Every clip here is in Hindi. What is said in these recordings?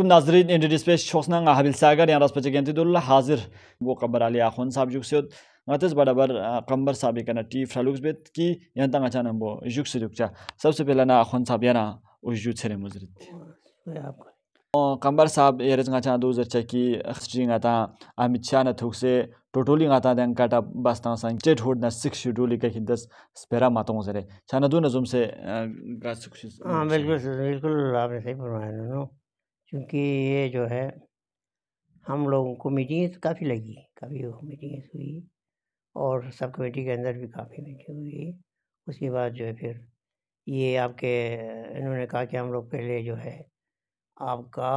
Kum nazirin indi dispe shosna nga habil sagar yan raspa chagenti dhul hazir bu qabar ali akhun sab juk siyot. Nga tiz bada bar qambar sabi kana ti fraluk zbet ki yan tanga chanam bu juk si duk cha. Sab su pila na akhun sab yana uj ju tsere muzirit. Qambar sab yarez nga chanadu uzar cha ki xichri nga ta amit cha na thukse totoli nga ta den kata क्योंकि ये जो है हम लोगों को मीटिंग्स काफ़ी लगी काफ़ी मीटिंग्स हुई और सब कमेटी के अंदर भी काफ़ी मीटिंग हुई उसके बाद जो है फिर ये आपके इन्होंने कहा कि हम लोग पहले जो है आपका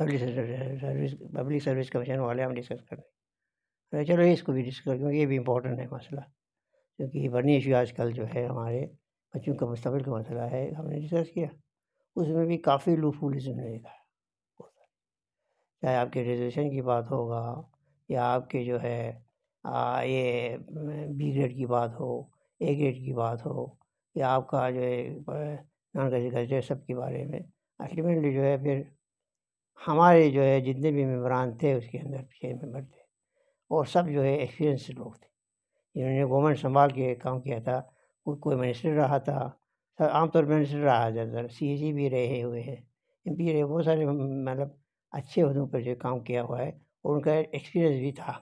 public service public service commission वाले हम डिस्कस कर रहे हैं चलो इसको भी डिस्कस कर क्योंकि ये भी इम्पोर्टेंट है मसला क्योंकि बर्नी इशू आजकल जो है हमारे बच्चों का मुस्तबिल का मसला है हमने डिस्कस किया उसमें भी काफ़ी लूफुलिज्म रहेगा चाहे आपके रिजर्वेशन की बात होगा या आपके जो है आ, ये बी ग्रेड की बात हो ए ग्रेड की बात हो या आपका जो है नॉन गजगजे सब के बारे में अल्टीमेटली जो है फिर हमारे जो है जितने भी मेम्बरान थे उसके अंदर छः मेम्बर थे और सब जो है एक्सपीरियंस लोग थे जिन्होंने गवर्नमेंट संभाल के काम किया था कोई कोई मिनिस्टर रहा था आमतौर पर मिनिस्टर रहा ज़्यादातर सी जी e भी रहे हुए हैं एम पी रहे बहुत सारे मतलब अच्छे उदों पर जो काम किया हुआ है और उनका एक्सपीरियंस भी था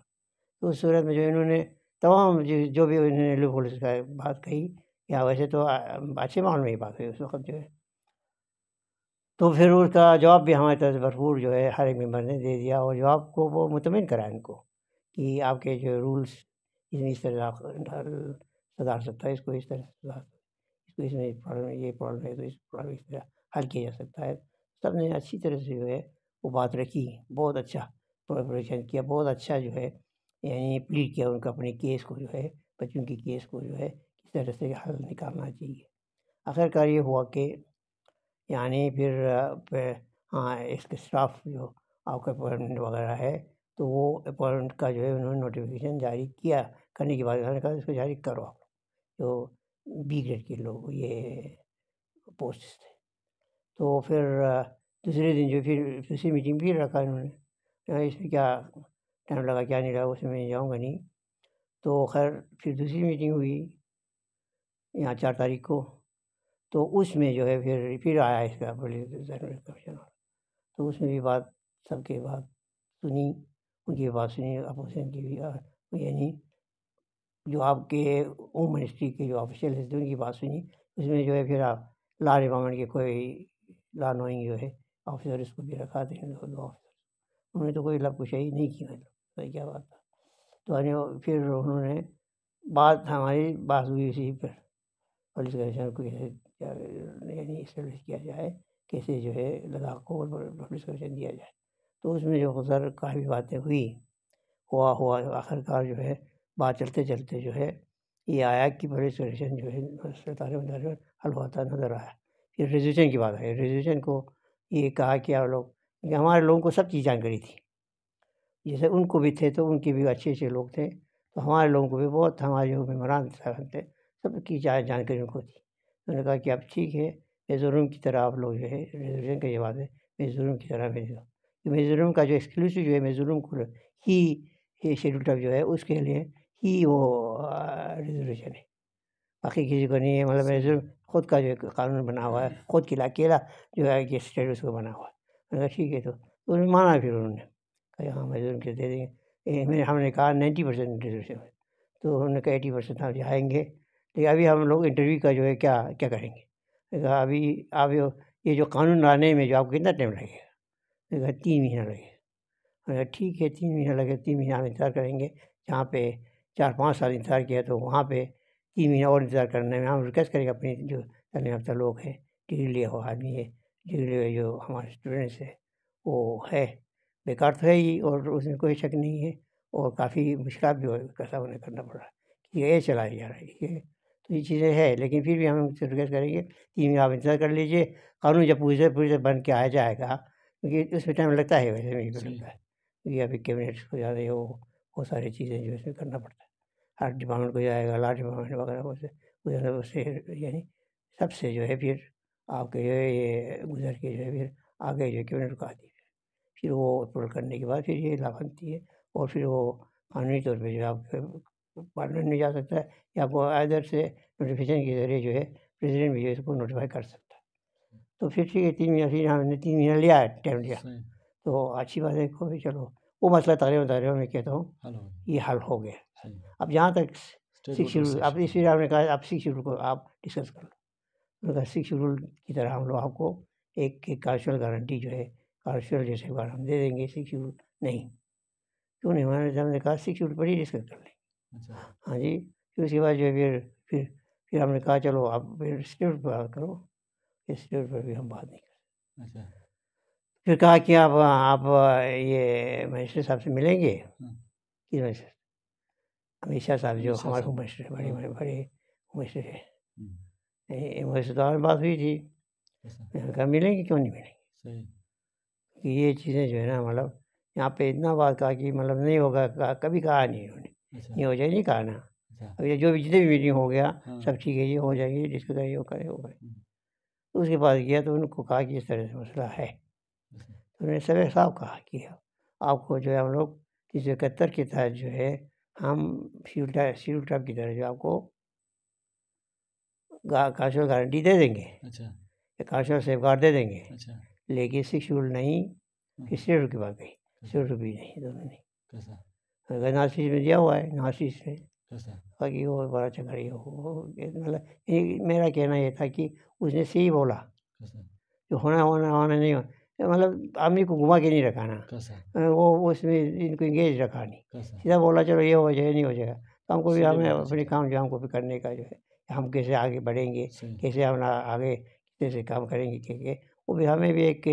तो उस सूरत में जो इन्होंने तमाम जो जो भी इन्होंने लू पुलिस का बात कही या वैसे तो अच्छे माहौल में ही बात हुई उस वक्त जो है तो फिर उसका जवाब भी हमारे तरफ से भरपूर जो है हर एक मेम्बर ने दे दिया और जवाब को वो मुतमिन कराया इनको कि आपके जो रूल्स इस तरह सुधार सकता है इसको इस तरह सुधार इसको तो इसमें इस प्रॉब्लम ये प्रॉब्लम है तो इस प्रॉब्लम इस तरह हल किया जा सकता है सब ने अच्छी तरह से जो है वो बात रखी बहुत अच्छा प्रोडक्शन किया बहुत अच्छा जो है यानी प्लीट किया उनका अपने केस को जो है बच्चों के केस को जो है किस तरह से हल निकालना चाहिए आखिरकार ये हुआ कि यानी फिर हाँ इसके स्टाफ जो आपका अपॉइंटमेंट वगैरह है तो वो अपॉइंटमेंट का जो है उन्होंने नोटिफिकेशन जारी किया करने के बाद उन्होंने कहा इसको जारी करो आप तो बी ग्रेड के लोग ये पोस्ट थे तो फिर दूसरे दिन जो फिर दूसरी मीटिंग भी रखा इन्होंने तो इसमें क्या टाइम लगा क्या नहीं लगा उसमें मैं जाऊँगा नहीं तो खैर फिर दूसरी मीटिंग हुई यहाँ चार तारीख को तो उसमें जो है फिर फिर आया इसका कमीशन तो उसमें भी बात सबके बात सुनी उनकी बात सुनी अपोजिशन की भी यानी जो आपके होम मिनिस्ट्री के जो ऑफिशियल है उनकी बात सुनी उसमें जो है फिर आप ला डिपार्टमेंट के कोई ला नोइंग जो है ऑफिसर इसको भी रखा थे दो दो ऑफिसर उन्होंने तो कोई लब ही नहीं की मतलब तो क्या बात था तो फिर उन्होंने बात हमारी बात हुई उसी पर पुलिस कमिश्नर को यानी इस्टेब्लिश किया जाए कैसे जो है लद्दाख को पुलिस कमीशन दिया जाए तो उसमें जो सर काफ़ी बातें हुई हुआ हुआ आखिरकार जो है बात चलते चलते जो है ये आया कि बड़े जो है सतारे उतारे हल होता नज़र आया फिर रेजोल्यूशन की बात आई रेजोल्यूशन को ये कहा कि आप लोग हमारे लोगों को सब चीज़ जानकारी थी जैसे उनको भी थे तो उनके भी अच्छे अच्छे लोग थे तो हमारे लोगों को भी बहुत हमारे जो मेहमान साहब थे सबकी जानकारी उनको थी उन्होंने कहा कि अब ठीक है मेज़ोरम की तरह आप लोग जो है रेजोल्यूशन का ये बात है मेजोरूम की तरह भेज दो मेज़ोरम का जो एक्सक्लूसिव जो है मेजोरूम को ही शेड्यूल टाइप जो है उसके लिए ही वो रिजर्वेशन है बाकी किसी को नहीं है मतलब रिजर्व खुद का जो कानून बना हुआ है हम्म। खुद किला अकेला जो है कि स्टेट उसको बना हुआ है मैंने कहा ठीक है तो, तो उसमें माना फिर उन्होंने कहा हाँ मैं उनके दे देंगे मैंने हमने कहा नाइन्टी परसेंट रिजर्वेशन तो उन्होंने कहा एटी परसेंट हम जाएंगे लेकिन अभी हम लोग इंटरव्यू का जो है क्या क्या करेंगे कहा अभी आप ये जो कानून लाने में जो आपको कितना टाइम लगेगा मैंने कहा तीन महीना लगेगा मैंने कहा ठीक है तीन महीना लगेगा तीन महीना हम इंतजार करेंगे जहाँ पे चार पाँच साल इंतज़ार किया तो वहाँ पे तीन महीना और इंतज़ार करने में हम रिक्वेस्ट करेंगे अपने जो सरने याफ्ता लोग हैं डिग्री लिए हुआ आदमी है डिग्री लिए जो हमारे स्टूडेंट्स है वो है बेकार तो है ही और उसमें कोई शक नहीं है और काफ़ी मुश्किल भी का उन्हें करना पड़ रहा है कि ये चला जा रहा है तो ये चीज़ें हैं लेकिन फिर भी हम रिक्वेस्ट करेंगे तीन आप इंतज़ार कर लीजिए कानून जब पूरी से पूरी से बन के आ जाएगा क्योंकि उसमें टाइम लगता है वैसे में लगता है क्योंकि अभी कैबिनेट को ज़्यादा वो हो वो सारी चीज़ें जो है करना पड़ता है हर डिपार्टमेंट को जाएगा लार्ज डिपार्टमेंट वगैरह उसे गुजर उससे यानी सबसे जो है फिर आपके जो है ये गुजर के जो है फिर आगे जो है कैबिनेट को आती है फिर वो अप्रूवल करने के बाद फिर ये लाभान्ती है और फिर वो कानूनी तौर पर जो है आपके पार्लियामेंट में जा सकता है या वो आदर से नोटिफिकेशन के जरिए जो है प्रेसिडेंट भी जो है इसको नोटिफाई कर सकता है तो फिर ठीक है तीन महीना फिर हमने तीन महीना लिया है टाइम लिया तो अच्छी बात है कोई चलो वो मसला तकरीबन तकरीबन में कहता हूँ ये हल हो गया अब जहाँ तक सिक्स शेड्यूल अब इस फिर आपने कहा आप सिक्स शेड्यूल को आप डिस्कस कर लो उन्होंने कहा सिक्स शेड्यूल की तरह हम लोग आपको एक एक कार्शल गारंटी जो है कार्शल जैसे बार हम दे देंगे सिक्स शेड्यूल नहीं क्यों नहीं हमारे साहब ने कहा सिक्स शेड्यूल पर ही डिस्कस कर लें अच्छा। हाँ जी फिर उसके बाद जो है फिर फिर फिर हमने कहा चलो आप फिर स्टेट पर बात करो स्टेट पर भी हम बात नहीं करें अच्छा। फिर कहा कि आप आप ये मजिस्ट्रेट साहब से मिलेंगे हम्म। कि मजिस्ट्रेट अमित शाह साहब जो हमारे मजिस्ट्रेट बड़े बड़े बड़े मजिस्ट्रेट हम्म। तो मजिस्ट्रेट बात हुई थी कहा मिलेंगे क्यों नहीं मिलेंगे कि ये चीज़ें जो है ना मतलब यहाँ पे इतना बात कहा कि मतलब नहीं होगा कहा कभी कहा नहीं उन्होंने ये अच्छा। हो जाए नहीं कहा ना अच्छा। अभी जो भी जितने भी मीटिंग हो गया हाँ। सब ठीक है ये हो जाएगी डिस्कस करें वो करें वो करें हम्म। उसके पास गया तो उनको कहा कि इस तरह से मसला है उन्होंने सबे साफ कहा कि हाँ, आपको जो है हम लोग तीन सौ इकहत्तर के तहत जो है हम शिड्यूल शिड्यूल ट्राइब की तरह जो आपको काशो गारंटी दे देंगे अच्छा काशो सेफ गार्ड दे देंगे अच्छा लेकिन सिक्स शेड्यूल नहीं फिर हाँ। शेड्यूल की बात गई शेड्यूल भी नहीं दोनों नहीं अगर नासिस में दिया हुआ है नासिस में बाकी वो बड़ा चकड़ी हो मतलब मेरा कहना ये था कि उसने सही बोला जो होना होना होना नहीं होना मतलब आदमी को घुमा के नहीं रखाना वो उसमें इनको इंगेज रखानी सीधा बोला चलो ये हो जाए नहीं हो जाएगा तो हमको भी हमें अपने काम जो हमको भी करने का जो है हम कैसे आगे बढ़ेंगे कैसे हम आगे कैसे काम करेंगे कैसे वो भी हमें भी एक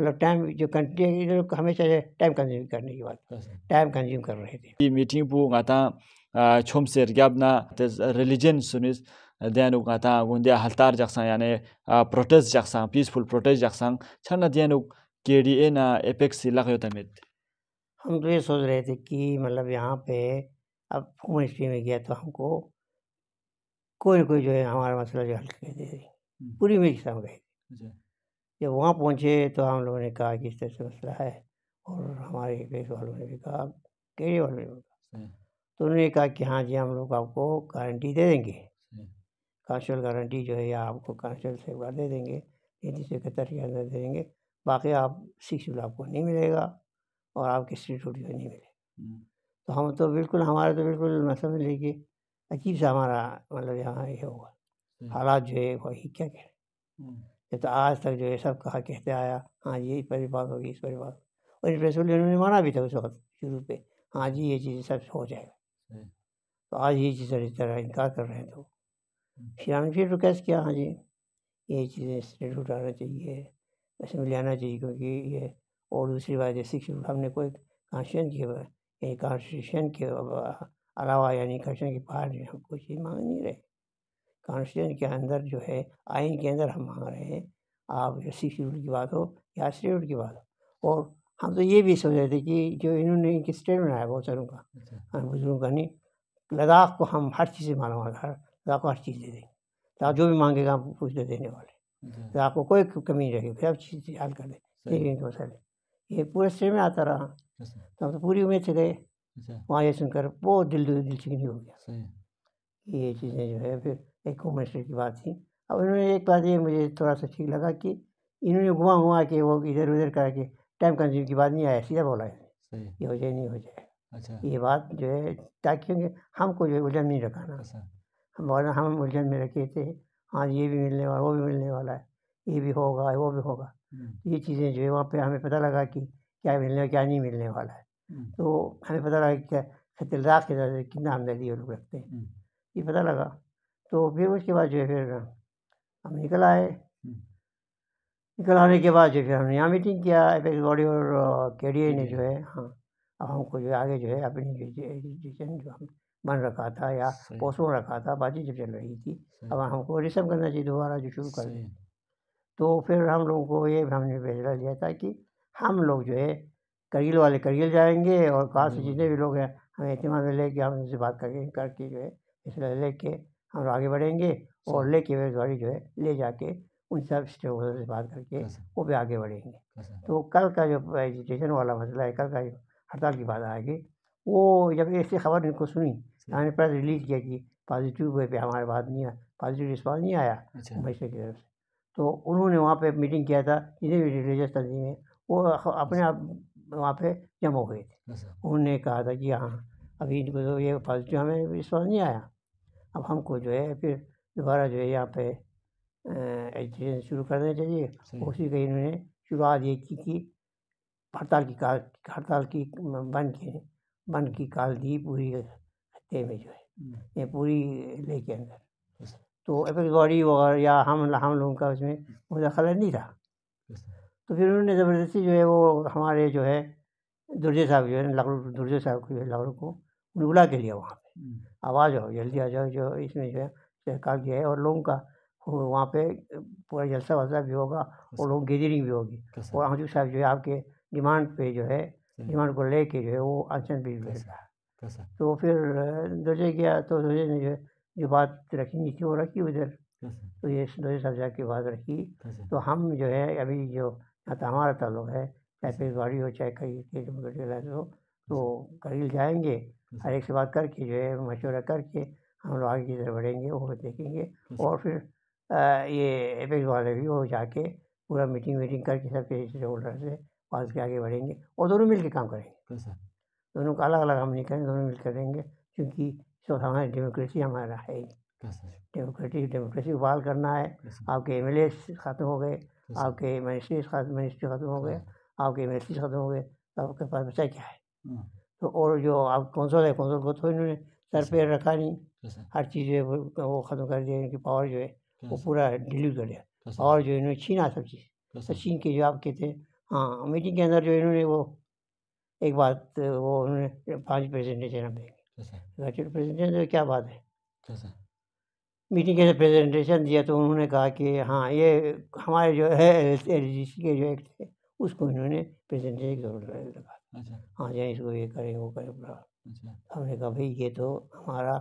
मतलब टाइम जो कंटिन्यू हमेशा टाइम कंज्यूम करने की बात टाइम कंज्यूम कर रहे थे मीटिंग पू छोम से रिलीजन सुनिस diyanuk ata gundia haltar jaksang yani ah, protest jaksang peaceful protest jaksang छन दियानुक केडीए ना एपेक्स लगा होता में हम तो ये सोच रहे थे कि मतलब यहाँ पे अब होम मिनिस्ट्री में गया तो हमको कोई ना कोई जो है हमारा मसला जो हल कर दे हम्म। पूरी मेरी किसान गए अच्छा। जब वहाँ पहुँचे तो हम लोगों ने कहा कि इस तरह से मसला है और हमारे देश वालों ने भी कहा कैरी वालों ने भी कहा तो उन्होंने कहा कि हाँ जी हम लोग आपको गारंटी दे देंगे कांस्टेबल गारंटी जो है आपको कांस्टेबल सेवा दे देंगे यदि सौ इकहत्तर के अंदर दे देंगे बाकी आप शिक्षक आपको नहीं मिलेगा और आपके इंस्टीट्यूट जो नहीं मिलेगा हम्म। तो हम तो बिल्कुल हमारे तो बिल्कुल मैं समझ कि अजीब सा हमारा मतलब यहाँ ये होगा हालात जो है वही क्या कह हम्म। रहे तो आज तक जो है सब कहा कहते आया हाँ जी इस पर भी बात होगी इस पर भी बात और इस प्रेस उन्होंने माना भी था उस वक्त शुरू पे हाँ जी ये चीज़ सब हो जाएगा तो आज ये चीज़ इस तरह इनकार कर रहे हैं तो श्याम फिर रिक्वेस्ट किया हाँ जी ये चीज़ें स्टेट उठाना चाहिए इसमें आना चाहिए क्योंकि ये और दूसरी बात जैसे कि हमने कोई कॉन्स्टिट्यूशन किया हुआ कॉन्स्टिट्यूशन के अलावा यानी कॉन्स्टिट्यूशन के बाहर जो हम कोई चीज़ मांग नहीं रहे कॉन्स्टिट्यूशन के अंदर जो है आइन के अंदर हम मांग रहे हैं आप जो सिक्स शेड्यूल की बात हो या शेड्यूल की बात हो और हम तो ये भी सोच रहे थे कि जो इन्होंने इनकी स्टेट बनाया बहुत सारों का अच्छा। हाँ, बुजुर्गों का नहीं लद्दाख को हम हर चीज़ से मालूम हर तो आपको हर चीज़ दे देंगे तो आप जो भी मांगेगा आपको कुछ दे देने वाले तो आपको कोई कमी नहीं रहेगी फिर आप चीज़ याद कर दें के ये पूरे स्टे में आता रहा अच्छा। तो हम तो पूरी उम्मीद से गए अच्छा। वहाँ ये सुनकर बहुत दिल दिल चिकनी हो गया ये चीज़ें जो है फिर एक मिनिस्टर की बात थी अब इन्होंने एक बात ये मुझे थोड़ा सा ठीक लगा कि इन्होंने घुमा घुमा के वो इधर उधर करके टाइम कंज्यूम की बात नहीं आया सीधा बोला है ये हो जाए नहीं हो जाए अच्छा ये बात जो है ताकि हमको जो है उलझन नहीं रखाना अच्छा। मौलाना हम उलझन में रखे थे हाँ ये भी मिलने वाला वो भी मिलने वाला है ये भी होगा वो भी होगा हम्म। तो ये चीज़ें जो है वहाँ पर हमें पता लगा कि क्या मिलने क्या नहीं मिलने वाला है हम्म। तो हमें पता लगा कि क्या के दर्जे कितना हमदर्दी वो लोग रखते हैं हम्म। ये पता लगा तो फिर उसके बाद जो है फिर हम निकल आए निकल आने के बाद जो फिर हमने यहाँ मीटिंग किया एपेक्स बॉडी और के ने जो है हाँ अब हमको जो आगे जो है अपनी जो डिसीजन जो हम मन रखा था या पोसों रखा था बाजी जब चल रही थी अब हमको रिसम करना चाहिए दोबारा जो शुरू कर तो फिर हम लोगों को ये हमने फैसला लिया था कि हम लोग जो है करगिल वाले करगिल जाएंगे और कहाँ हम्म। से जितने भी लोग हैं हमें इतमान में कर हम उनसे बात करके करके जो है फैसला कर हम लोग आगे बढ़ेंगे और लेके वे गाड़ी जो है ले जाके उन सब स्टेक होल्डर से बात करके वो भी आगे बढ़ेंगे तो कल का जो एजुटेशन वाला मसला है कल का जो हड़ताल की बात आएगी वो जब ऐसी खबर इनको सुनी आने पर रिलीज़ किया कि पॉजिटिव वे पे हमारे बाद नहीं आया पॉजिटिव रिस्पॉन्स नहीं आया अच्छा। मजिस्ट्रेट की तरफ से तो उन्होंने वहाँ पे मीटिंग किया था जितने भी रिलीजियस तंजीमें वो अपने अच्छा। आप वहाँ पे जमा हो गए थे अच्छा। उन्होंने कहा था कि हाँ अभी इनको तो ये पॉजिटिव हमें रिस्पॉन्स नहीं आया अब हमको जो है फिर दोबारा जो है यहाँ पे एजुकेशन शुरू करना चाहिए उसी के इन्होंने शुरुआत ये की कि हड़ताल की काल हड़ताल की बंद की बंद की काल दी पूरी ए में जो है हम्म। ये पूरी ले के अंदर तो एपिक बॉडी वगैरह या हम हम लोगों का उसमें हम्म। मुदाखला नहीं था तो फिर उन्होंने ज़बरदस्ती जो है वो हमारे जो है दुर्जे साहब जो है लखनऊ दुर्जे साहब को जो है लखनऊ को उन्हें बुला के लिया वहाँ पर हम्म। आवाज़ आओ जल्दी आ जाओ जो इसमें जो है सरकार जो है और लोगों का वहाँ पे पूरा जलसा वलसा भी होगा और लोग गैदरिंग भी होगी और हजू साहब जो है आपके डिमांड पे जो है डिमांड को लेके जो है वो आंचन भी मिल रहा है कैसा तो फिर दर्जे गया तो दर्जे ने जो जो बात रखी नीचे थी वो रखी उधर तो ये दर्जे साहब जाके बात रखी तो हम जो है अभी जो यहाँ तो हमारा ताल्लुक है चाहे फिर गाड़ी हो चाहे कहीं हो तो करील जाएंगे हर एक से बात करके जो है मशवरा करके हम लोग आगे की बढ़ेंगे वो देखेंगे और फिर ये एपेक्स वाले भी वो जाके पूरा मीटिंग वीटिंग करके सब के होल्डर से पास के आगे बढ़ेंगे और दोनों मिल के काम करेंगे दोनों का अलग अलग हम नहीं करेंगे दोनों मिल करेंगे क्योंकि सब हमारी डेमोक्रेसी हमारा है डेमोक्रेटिक डेमोक्रेसी बहाल करना है आपके एम एल ख़त्म हो गए आपके मजिस्ट्रेट खत्म मजिस्ट्रेट ख़त्म हो गए आपके एम ख़त्म हो गए तो आपके पास बचा क्या है हाँ। तो और जो आप कौनसल है कौंसल को तो इन्होंने सर पे रखा नहीं हर चीज़ वो ख़त्म कर दिया इनकी पावर जो है वो पूरा डिलीट कर दिया और जो इन्होंने छीना सब चीज़ तो छीन के जो आप कहते हैं हाँ मीटिंग के अंदर जो इन्होंने वो एक बात तो वो उन्होंने पाँच प्रेजेंटेशन हम देंगे तो प्रेजेंटेशन तो क्या बात है तो मीटिंग के प्रेजेंटेशन दिया तो उन्होंने कहा कि हाँ ये हमारे जो है एल के जो एक्ट थे उसको इन्होंने प्रेजेंटेशन की जरूरत लगा अच्छा। हाँ जी इसको ये करें वो करें अच्छा। हमने कहा भाई ये तो हमारा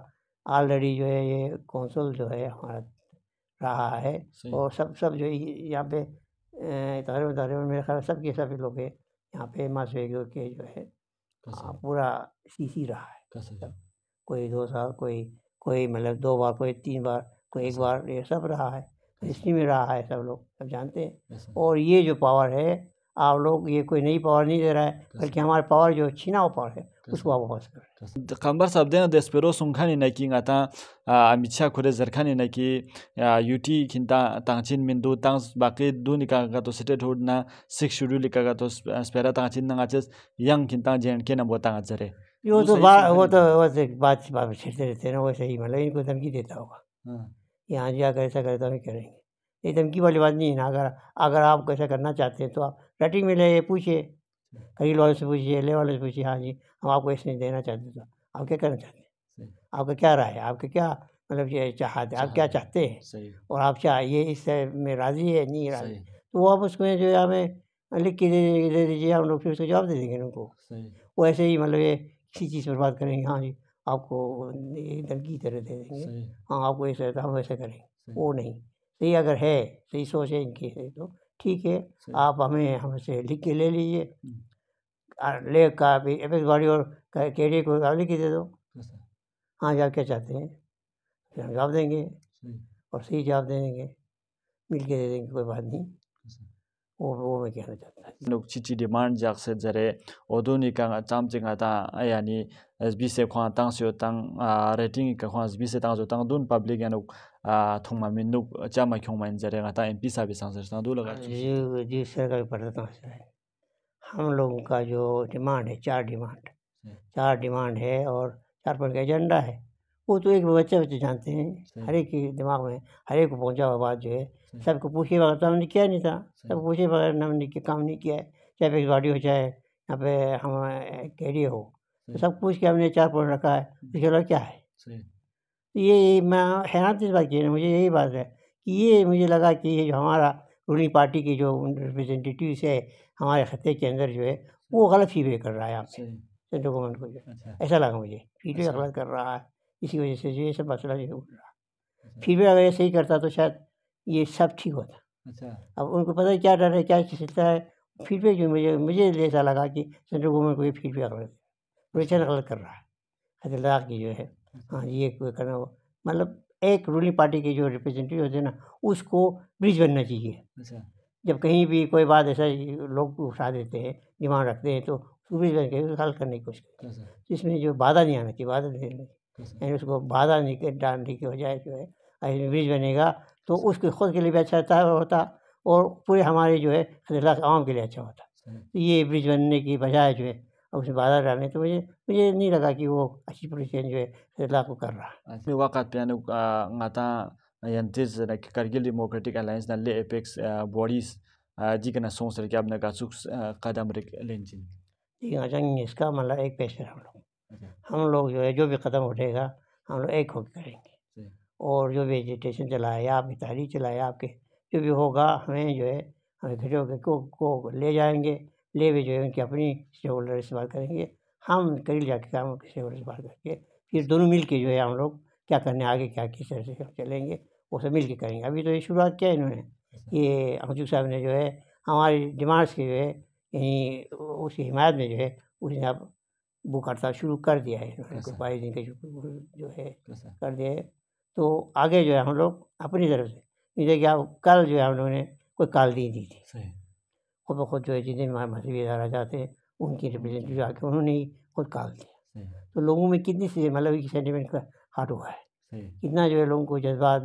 ऑलरेडी जो है ये कौंसल जो है हमारा रहा है और सब सब जो यहाँ पे इतारे तारे में मेरे ख्याल सब के सभी लोग हैं यहाँ पे मासवेगो के जो है आ, हाँ, पूरा सीसी रहा है कोई दो साल कोई कोई मतलब दो बार कोई तीन बार कोई एक बार ये सब रहा है हिस्ट्री में रहा है सब लोग सब जानते हैं और ये जो पावर है आप लोग ये कोई नई पावर नहीं दे रहा है तो बल्कि हमारे पावर जो छीना वो पावर है तो उसको आप वापस कर तो खबर सब देना देशपेरो सुखा नहीं नकी आता अमित शाह खुरे जरखा नहीं कि यूटी खिंता तांगचिन मिंदू तांग बाकी दू निकागा तो सिटेट हो ना सिक्स शेड्यूल निकागा तो स्पेरा तांगचिन ना आचस यंग खिंता एंड के ना वो जरे वो तो बात वो तो वैसे बात बात छिड़ते रहते ना वैसे ही मतलब इनको धमकी देता होगा यहाँ हाँ जी अगर ऐसा तो हमें करेंगे ये धमकी वाली बात नहीं है ना अगर अगर आप कैसा करना चाहते हैं तो आप राइटिंग में ले पूछिए करील वाले से पूछिए ले वाले से पूछिए हाँ जी हम आपको ऐसे देना चाहते थे तो आप क्या करना चाहते हैं आपका क्या राय है आपके क्या मतलब ये चाहते आप क्या चाहते हैं और आप चाह ये इस में राज़ी है नहीं राज़ी तो वो आप उसमें जो है हमें लिख के दे दे दीजिए हम लोग फिर उसको जवाब दे देंगे उनको वो ऐसे ही मतलब ये किसी चीज़ पर बात करेंगे हाँ जी आपको धन की तरह दे देंगे हाँ आपको ऐसे हम ऐसे करेंगे वो नहीं सही अगर है सही सोच है इनकी है तो ठीक है आप हमें हमसे लिख के ले लीजिए हम्म। ले का एफ एस गाड़ी और कैरियर को लिख के दे दो हाँ जी आप क्या चाहते हैं फिर हम जवाब देंगे और सही जवाब दे देंगे मिल के दे देंगे कोई बात नहीं हाँ, chichi diman jakse zare odo ni ka chamche nga ta yani sbi se khwa tang syo tang rating ka khwa sbi se tang zo tang dun public yanuk thongma min nuk chama khyongma in zare nga ta mp sa bi sang se tang du laga ji ji सरकार पढ़ता था हम लोगों का जो डिमांड है चार डिमांड चार डिमांड है और चार पॉइंट का एजेंडा है वो तो एक बच्चे बच्चे जानते हैं हर एक के दिमाग में हर एक को पहुंचा हुआ बात जो है सबको पूछे बगैर तो हमने किया नहीं था सबको पूछे बगैर हमने काम नहीं किया है चाहे गाड़ी हो चाहे यहाँ पे हम कैरियर हो तो सब पूछ के हमने चार पॉइंट रखा है हम्म। उसके अलावा क्या है तो ये मैं हैरान इस बात की मुझे यही बात है कि ये मुझे लगा कि ये जो हमारा रूलिंग पार्टी के जो रिप्रजेंटेटिव है हमारे खत्े के अंदर जो है वो गलत फीवे कर रहा है आपसे सेंट्रल गवर्नमेंट को जो अच्छा। ऐसा लगा मुझे फीवे गलत कर रहा है इसी वजह से जो ये सब मसला जो है रहा अच्छा। फीडबैक अगर सही करता तो शायद ये सब ठीक होता अच्छा अब उनको पता है क्या डर है क्या चिंता है फीडबैक जो मुझे मुझे ऐसा लगा कि सेंट्रल गवर्नमेंट को ये फीडबैक रेचन अच्छा। गलत कर रहा है लद्दाख की जो है अच्छा। हाँ ये करना हो मतलब एक रूलिंग पार्टी के जो रिप्रेजेंटेटिव होते हैं ना उसको ब्रिज बनना चाहिए अच्छा जब कहीं भी कोई बात ऐसा लोग उठा देते हैं डिमांड रखते हैं तो ब्रिज बन के हल करने की कोशिश करते हैं इसमें अच्छा। जो बाधा नहीं आना चाहिए बाधा नहीं देना उसको बाधा नहीं डालने की वजह जो है ब्रिज बनेगा तो उसके खुद के लिए भी अच्छा रहता होता और पूरे हमारे जो है आवाम के लिए अच्छा होता तो ये ब्रिज बनने की बजाय जो है अब उसमें बाधा डालने तो मुझे मुझे नहीं लगा कि वो अच्छी चेंज जो है को कर रहा है वक़्त आता यंतिज करगिल डेमोक्रेटिक अलायंस ले एपेक्स बॉडीज जी के ना सोच रहे कि आपने का कदम लें जी हाँ जंग इसका मतलब एक पेश है हम लोग अच्छा। हम लोग जो है जो भी कदम उठेगा हम लोग एक होकर करेंगे और जो वेजिटेशन चलाया आप बेतारी चलाया आपके जो भी होगा हमें जो है हमें घरों को को ले जाएँगे ले भी जो है उनकी अपनी स्टेक होल्डर इस्तेमाल करेंगे हम करील जाके काम स्टेक होल्डर इस्तेमाल करके फिर दोनों मिल जो है हम लोग क्या करने आगे क्या किस तरह से चलेंगे वो सब मिल के करेंगे अभी तो ये शुरुआत किया इन्होंने ये अंजू साहब ने जो है हमारी डिमांड्स की जो है यहीं उसकी हिमायत में जो है उसने अब बुक हड़ताल शुरू कर दिया है इन्होंने अच्छा। बाईस दिन का जो है अच्छा। कर दिया है तो आगे जो है हम लोग अपनी तरफ से जैसे कि आप कल जो है हम लोगों ने कोई काल दी दी थी खुद ब खुद जो है जितने हमारे मजहबी अदारा जाते हैं उनकी रिप्रेजेंट जो आके उन्होंने ही खुद काल दिया तो लोगों में कितनी सी मतलब कि सेंटिमेंट का हार्ट हुआ है कितना जो है लोगों को जज्बात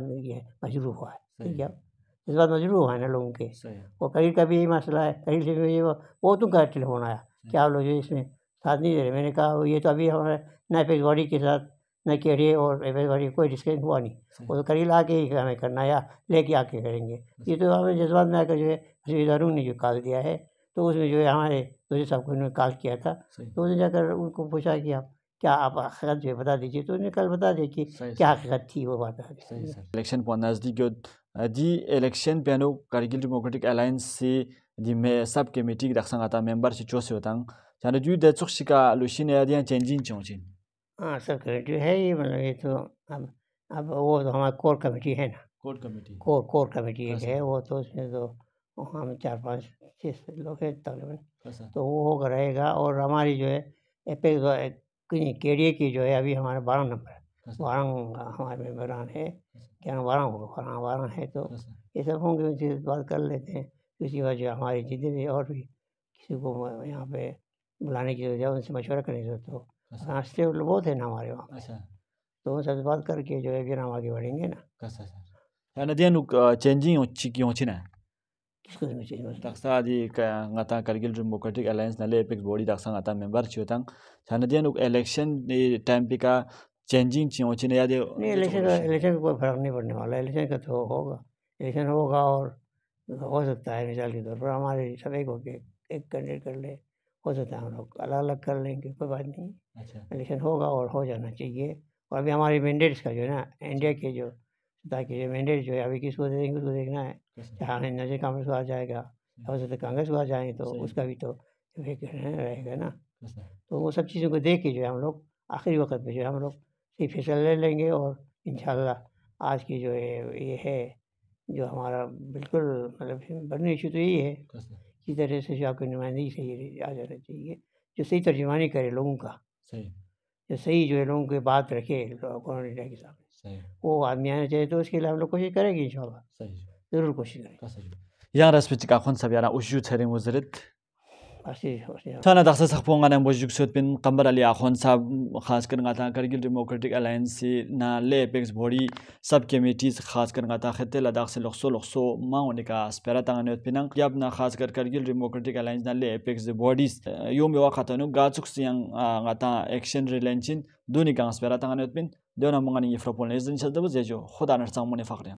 मजरूब हुआ है ठीक है जज्बात मजरूब हुआ है ना लोगों के और करीब का भी यही मसला है कहीं से भी वो तो का टेलीफोन आया क्या लोग जो इसमें साथ नहीं दे रहे मैंने कहा ये तो अभी हमारे नाइपेक्स बॉडी के साथ कह रही और एवरी कोई डिस्कशन हुआ नहीं वो तो ला के ही हमें करना या लेके आके करेंगे ये तो हमें जज्बात में आकर जो है ने जो काल दिया है तो उसमें जो है हमारे दूसरे साहब को उन्होंने कॉल किया था तो उसने जाकर उनको पूछा कि आप क्या आप हकीकत जो है बता दीजिए तो उन्हें कल बता दें कि क्या हकीकत थी वो बात इलेक्शन नज़दीक जी इलेक्शन पेनो कारगिल डेमोक्रेटिक अलायंस से जी मैं सब कमेटी रखसंग आता मेम्बर से से होता हूँ जाने दे चुख शिका लुशिन या चेंजिंग चौचिन हाँ सब कमेटी है ये मतलब ये तो अब अब वो तो हमारा कोर कमेटी है ना core committee core core committee एक है वो तो उसमें तो हम चार पाँच छः लोग हैं तकरीबन हाँ तो वो होकर रहेगा और हमारी जो है एपेक्स के डी की जो है अभी हमारा बारह नंबर हाँ बारह हमारे मेम्बरान है क्या हाँ बारह होगा बारह बारह है तो ये सब होंगे उनसे बात कर लेते हैं उसके बाद जो हमारे जितने भी और भी किसी को यहाँ पे बुलाने की जरूरत है उनसे मशवरा करने की जरूरत हो तो नाश्ते वो थे ना हमारे वहाँ अच्छा तो सबसे बात करके जो है फिर हम आगे बढ़ेंगे ना सर अच्छा, अच्छा। चेंजिंग ना इलेक्शन टाइम पे का चेंजिंग इलेक्शन इलेक्शन कोई फर्क नहीं पड़ने वाला इलेक्शन का तो होगा इलेक्शन होगा और हो सकता है मिसाल के तौर पर हमारे सब एक होके एक कैंडिडेट कर ले हो सकता है हम लोग अलग अलग कर लेंगे कोई बात नहीं अच्छा इलेक्शन होगा और हो जाना चाहिए और अभी हमारे मैंडेट्स का जो है ना इंडिया अच्छा। के जो ताकि जो मैंडेट जो है अभी किसको दे देंगे उसको देखना है चाहे नजर कांग्रेस को आ जाएगा हम्म। हो सकता है कांग्रेस को आ जाएंगे तो उसका भी तो रहेगा ना तो वो सब चीज़ों को देख के जो है हम लोग आखिरी वक्त पे जो है हम लोग सही फैसला ले लेंगे और इन आज की जो ये ये है जो हमारा बिल्कुल मतलब बर्निंग इशू तो यही है इसी तरह से जो आपकी नुमाइंदगी सही आ जाना चाहिए जो सही तर्जुमानी करे लोगों का सही जो सही जो है लोगों की बात रखे इंडिया के सामने वो आदमी आना चाहिए तो उसके लिए हम लोग कोशिश करेंगे इन शाला ज़रूर कोशिश करेंगे का खुन सब 하나 우슈 차림 मुजरत थाना दासा सखपों गाने बो जुक्सोत पिन कंबर अली अखोन साहब खास